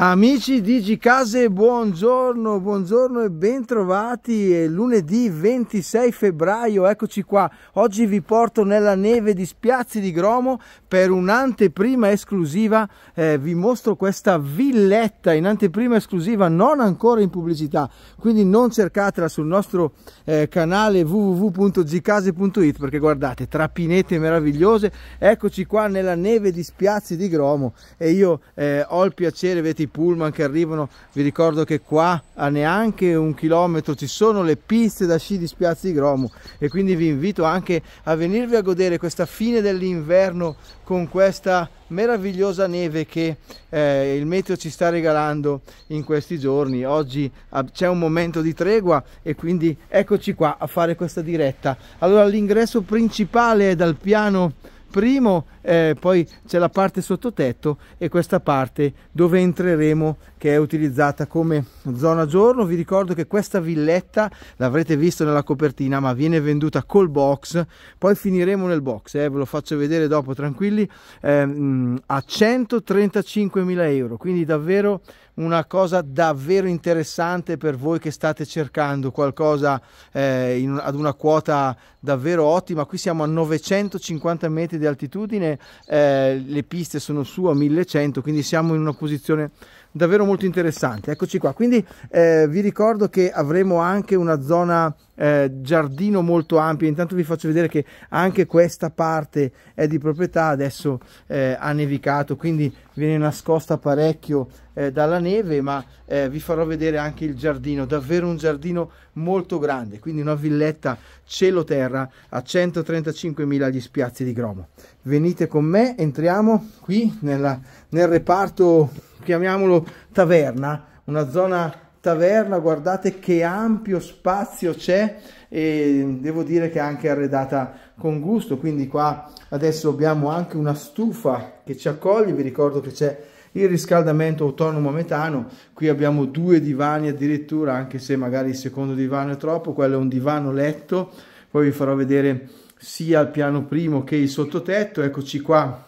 Amici di Gicase, buongiorno, buongiorno e bentrovati. È lunedì 26 febbraio, eccoci qua. Oggi vi porto nella neve di Spiazzi di Gromo per un'anteprima esclusiva. Eh, vi mostro questa villetta in anteprima esclusiva, non ancora in pubblicità. Quindi non cercatela sul nostro eh, canale www.gicase.it perché guardate, trapinete meravigliose. Eccoci qua nella neve di Spiazzi di Gromo e io eh, ho il piacere, vedi, pullman che arrivano vi ricordo che qua a neanche un chilometro ci sono le piste da sci di Spiazzi di Gromu e quindi vi invito anche a venirvi a godere questa fine dell'inverno con questa meravigliosa neve che eh, il meteo ci sta regalando in questi giorni oggi c'è un momento di tregua e quindi eccoci qua a fare questa diretta allora l'ingresso principale è dal piano primo, eh, poi c'è la parte sottotetto e questa parte dove entreremo che è utilizzata come zona giorno. Vi ricordo che questa villetta l'avrete visto nella copertina ma viene venduta col box, poi finiremo nel box, eh, ve lo faccio vedere dopo tranquilli, eh, a 135.000 euro, quindi davvero una cosa davvero interessante per voi che state cercando qualcosa eh, in, ad una quota davvero ottima. Qui siamo a 950 metri di altitudine, eh, le piste sono su a 1100, quindi siamo in una posizione davvero molto interessante. Eccoci qua, quindi eh, vi ricordo che avremo anche una zona eh, giardino molto ampia, intanto vi faccio vedere che anche questa parte è di proprietà, adesso eh, ha nevicato, quindi viene nascosta parecchio eh, dalla neve, ma eh, vi farò vedere anche il giardino, davvero un giardino molto grande, quindi una villetta cielo-terra a 135.000 gli spiazzi di Gromo. Venite con me, entriamo qui nella, nel reparto chiamiamolo taverna, una zona taverna, guardate che ampio spazio c'è e devo dire che è anche arredata con gusto, quindi qua adesso abbiamo anche una stufa che ci accoglie, vi ricordo che c'è il riscaldamento autonomo a metano, qui abbiamo due divani addirittura, anche se magari il secondo divano è troppo, quello è un divano letto, poi vi farò vedere sia il piano primo che il sottotetto, eccoci qua,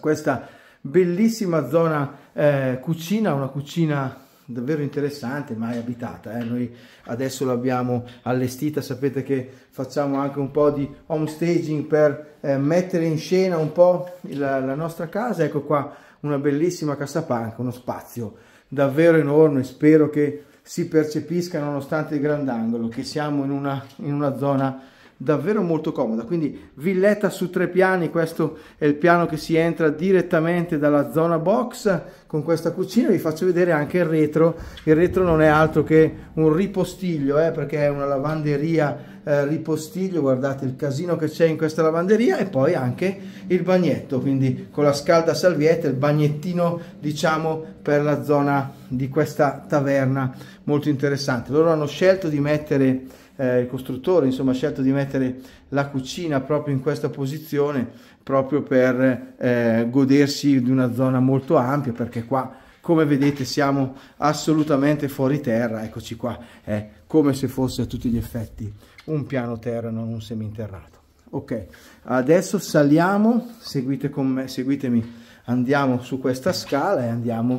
questa bellissima zona eh, cucina, una cucina davvero interessante, mai abitata. Eh? Noi adesso l'abbiamo allestita, sapete che facciamo anche un po' di home staging per eh, mettere in scena un po' la, la, nostra casa. Ecco qua una bellissima cassapanca, uno spazio davvero enorme, spero che si percepisca nonostante il grandangolo, che siamo in una, in una zona davvero molto comoda, quindi villetta su tre piani, questo è il piano che si entra direttamente dalla zona box con questa cucina, vi faccio vedere anche il retro, il retro non è altro che un ripostiglio eh, perché è una lavanderia eh, ripostiglio, guardate il casino che c'è in questa lavanderia e poi anche il bagnetto, quindi con la scalda salvietta, il bagnettino diciamo per la zona di questa taverna, molto interessante, loro hanno scelto di mettere eh, il costruttore insomma, ha scelto di mettere la cucina proprio in questa posizione, proprio per eh, godersi di una zona molto ampia, perché qua come vedete siamo assolutamente fuori terra, eccoci qua, è come se fosse a tutti gli effetti un piano terra, non un seminterrato. Ok, adesso saliamo, seguite con me, seguitemi, andiamo su questa scala e andiamo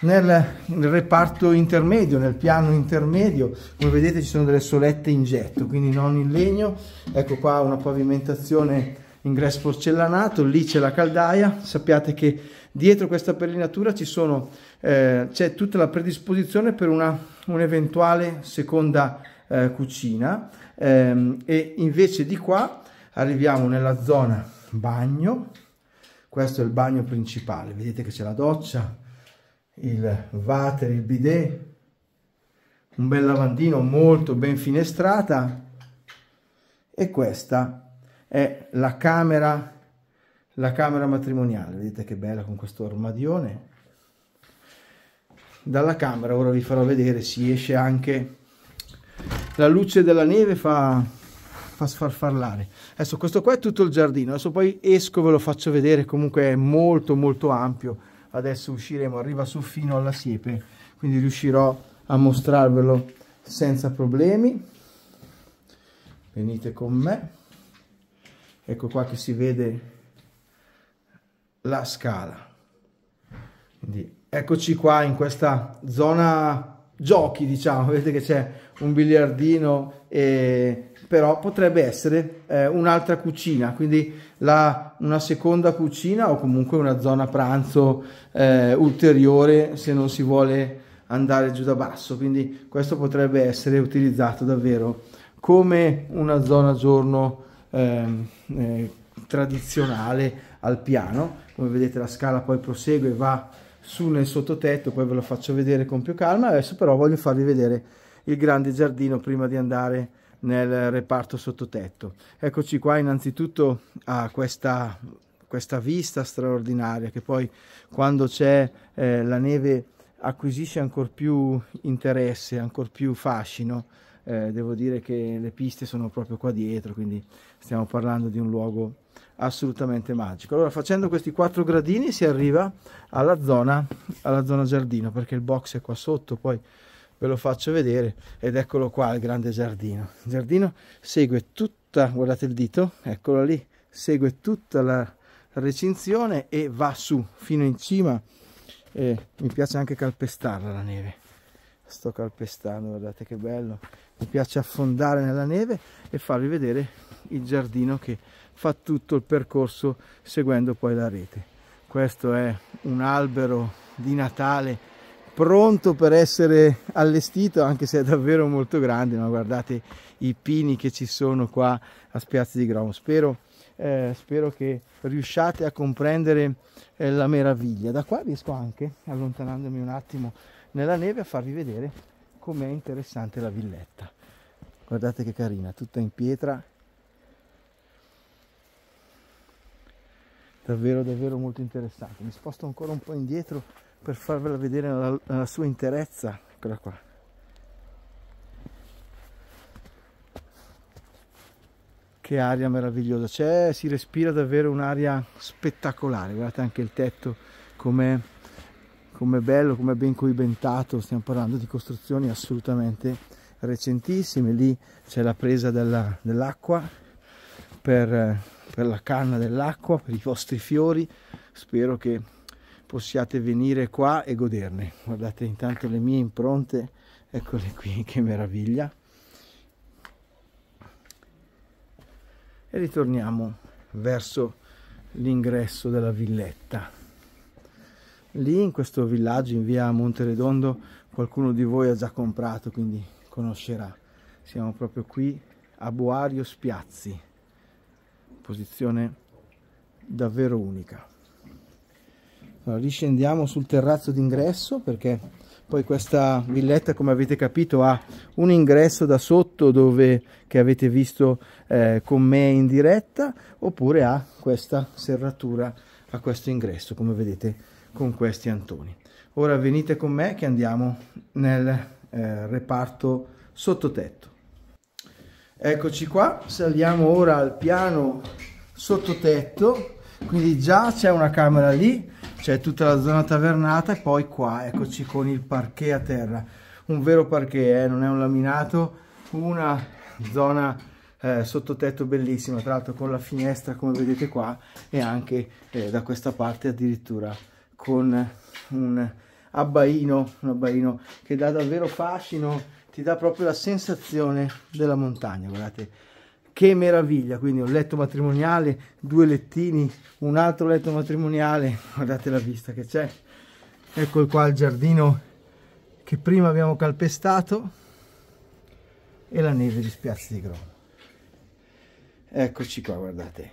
nel, nel, reparto intermedio, nel piano intermedio, come vedete ci sono delle solette in getto, quindi non in legno, ecco qua una pavimentazione ingresso porcellanato, lì c'è la caldaia, sappiate che dietro questa perlinatura eh, c'è eh, tutta la predisposizione per un'eventuale un seconda eh, cucina ehm, e invece di qua arriviamo nella zona bagno, questo è il bagno principale, vedete che c'è la doccia, il water, il bidet, un bel lavandino molto ben finestrata e questa è la camera, la camera matrimoniale, vedete che bella con questo armadione. Dalla camera, ora vi farò vedere, si esce anche la luce della neve fa, fa sfarfallare. Adesso questo qua è tutto il giardino, adesso poi esco ve lo faccio vedere, comunque è molto molto ampio adesso usciremo, arriva su fino alla siepe, quindi riuscirò a mostrarvelo senza problemi. Venite con me. Ecco qua che si vede la scala. Quindi eccoci qua in questa zona giochi, diciamo, vedete che c'è un biliardino, eh, però potrebbe essere eh, un'altra cucina, quindi la, una seconda cucina o comunque una zona pranzo eh, ulteriore se non si vuole andare giù da basso, quindi questo potrebbe essere utilizzato davvero come una zona giorno ehm, eh, tradizionale al piano, come vedete la scala poi prosegue, va su nel sottotetto, poi ve lo faccio vedere con più calma, adesso però voglio farvi vedere il grande giardino prima di andare nel reparto sottotetto. Eccoci qua innanzitutto a questa, questa vista straordinaria che poi quando c'è eh, la neve acquisisce ancora più interesse, ancora più fascino eh, devo dire che le piste sono proprio qua dietro, quindi stiamo parlando di un luogo assolutamente magico. Allora facendo questi quattro gradini si arriva alla zona, alla zona giardino, perché il box è qua sotto, poi ve lo faccio vedere ed eccolo qua il grande giardino. Il giardino segue tutta, guardate il dito, eccolo lì, segue tutta la recinzione e va su fino in cima e mi piace anche calpestarla la neve sto calpestando guardate che bello mi piace affondare nella neve e farvi vedere il giardino che fa tutto il percorso seguendo poi la rete questo è un albero di natale pronto per essere allestito anche se è davvero molto grande ma guardate i pini che ci sono qua a spiazzi di gromo spero eh, spero che riusciate a comprendere eh, la meraviglia. Da qua riesco anche, allontanandomi un attimo nella neve, a farvi vedere com'è interessante la villetta. Guardate che carina, tutta in pietra. Davvero, davvero molto interessante. Mi sposto ancora un po' indietro per farvela vedere nella, nella sua interezza. Eccola qua. che aria meravigliosa c'è, si respira davvero un'aria spettacolare, guardate anche il tetto com'è com bello, com'è ben coibentato, stiamo parlando di costruzioni assolutamente recentissime, lì c'è la presa dell'acqua per, per la canna dell'acqua, per i vostri fiori, spero che possiate venire qua e goderne, guardate intanto le mie impronte, eccole qui, che meraviglia. e ritorniamo verso l'ingresso della villetta. Lì in questo villaggio in via Monteredondo qualcuno di voi ha già comprato, quindi conoscerà. Siamo proprio qui a Buario Spiazzi, posizione davvero unica. Allora, riscendiamo sul terrazzo d'ingresso perché poi questa villetta, come avete capito, ha un ingresso da sotto dove, che avete visto eh, con me in diretta, oppure ha questa serratura a questo ingresso, come vedete con questi antoni. Ora venite con me che andiamo nel eh, reparto sottotetto. Eccoci qua, saliamo ora al piano sottotetto, quindi già c'è una camera lì, c'è tutta la zona tavernata e poi qua eccoci con il parquet a terra un vero parquet eh, non è un laminato una zona eh, sottotetto bellissima tra l'altro con la finestra come vedete qua e anche eh, da questa parte addirittura con un abbaino un abbaino che dà davvero fascino ti dà proprio la sensazione della montagna guardate che meraviglia, quindi un letto matrimoniale, due lettini, un altro letto matrimoniale, guardate la vista che c'è, ecco qua il giardino che prima abbiamo calpestato e la neve di spiazzi di Grono. Eccoci qua, guardate,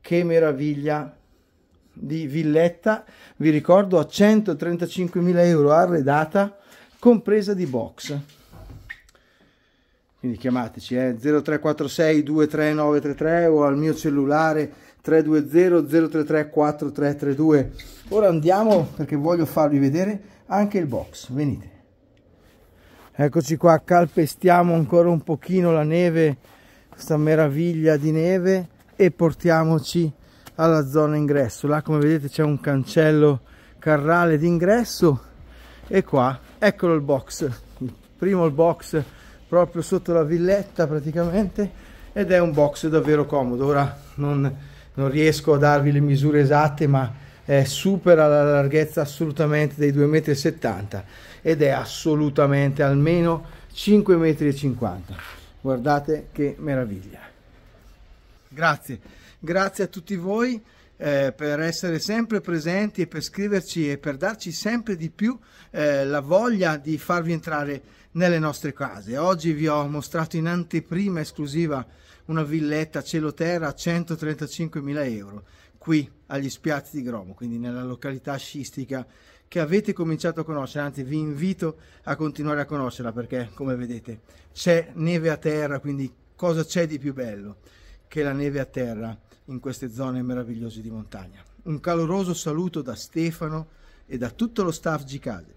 che meraviglia di villetta, vi ricordo a 135.000 euro arredata, compresa di box. Quindi chiamateci eh, 0346 23933 o al mio cellulare 320 033 4332. Ora andiamo perché voglio farvi vedere anche il box. Venite. Eccoci qua, calpestiamo ancora un pochino la neve, questa meraviglia di neve e portiamoci alla zona ingresso. Là come vedete c'è un cancello carrale d'ingresso e qua eccolo il box. Primo il box proprio sotto la villetta praticamente ed è un box davvero comodo ora non, non riesco a darvi le misure esatte ma è supera la larghezza assolutamente dei 2,70 m ed è assolutamente almeno 5,50 m guardate che meraviglia grazie grazie a tutti voi eh, per essere sempre presenti e per scriverci e per darci sempre di più eh, la voglia di farvi entrare nelle nostre case. Oggi vi ho mostrato in anteprima esclusiva una villetta cielo terra a 135.000 euro qui agli spiazzi di Gromo, quindi nella località scistica che avete cominciato a conoscere, anzi vi invito a continuare a conoscerla perché come vedete c'è neve a terra, quindi cosa c'è di più bello che la neve a terra? in queste zone meravigliose di montagna. Un caloroso saluto da Stefano e da tutto lo staff Gicade.